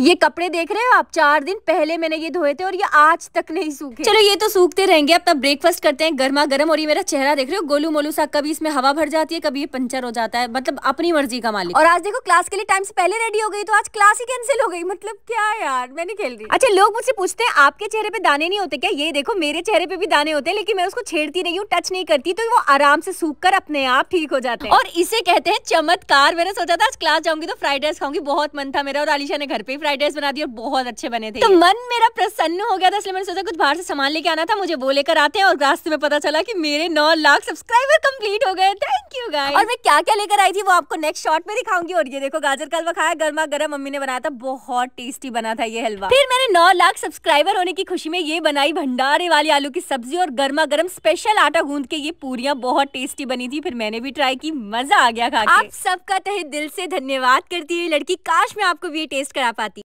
ये कपड़े देख रहे हो आप चार दिन पहले मैंने ये धोए थे और ये आज तक नहीं सूखे चलो ये तो सूखते रहेंगे अपना ब्रेकफास्ट करते हैं गर्मा गर्म और ये मेरा चेहरा देख रहे हो गोलू मोलू सा कभी इसमें हवा भर जाती है कभी ये पंचर हो जाता है मतलब अपनी मर्जी का मालिक और आज देखो क्लास के लिए टाइम से पहले रेडी हो गई तो आज क्लास ही कैंसिल हो गई मतलब क्या यार मैंने खेल रही अच्छा लोग मुझसे पूछते हैं आपके चेहरे पे दाने नहीं होते क्या ये देखो मेरे चेहरे पे भी दाने होते हैं लेकिन मैं उसको छेड़ती नहीं हूँ टच नहीं करती तो वो आराम से सूख कर अपने आप ठीक हो जाते हैं और इसे कहते हैं चमत्कार मैंने सोचा था आज क्लास जाऊंगी तो फ्राइड राइस खाऊंगी बहुत मन था मेरा और आलिशा ने घर पे फ्राइड राइस बना दिए और बहुत अच्छे बने थे तो मन मेरा प्रसन्न हो गया था इसलिए मैंने सोचा कुछ बाहर से सामान लेके आना था मुझे वो लेकर आते हैं और रास्ते में पता चला की मेरे नौ लाख सब्सक्राइबर कम्प्लीट हो गए थैंक यू गाइस और मैं क्या क्या लेकर आई थी वो आपको नेक्स्ट शॉर्ट में दिखाऊंगी और ये देखो गाजर का हलवा खाया गर्मा गर्म मम्मी ने बनाया था बहुत टेस्टी बना था ये हलवा फिर मैंने नौ लाख सब्सक्राइबर होने की खुशी में ये बनाई भंडारे वाली आलू की सब्जी और गर्मा गर्म स्पेशल आटा गूंद के ये पूरियां बहुत टेस्टी बनी थी फिर मैंने भी ट्राई की मजा आ गया खा आप सबका तहे दिल से धन्यवाद करती है लड़की काश में आपको भी ये टेस्ट करा पाती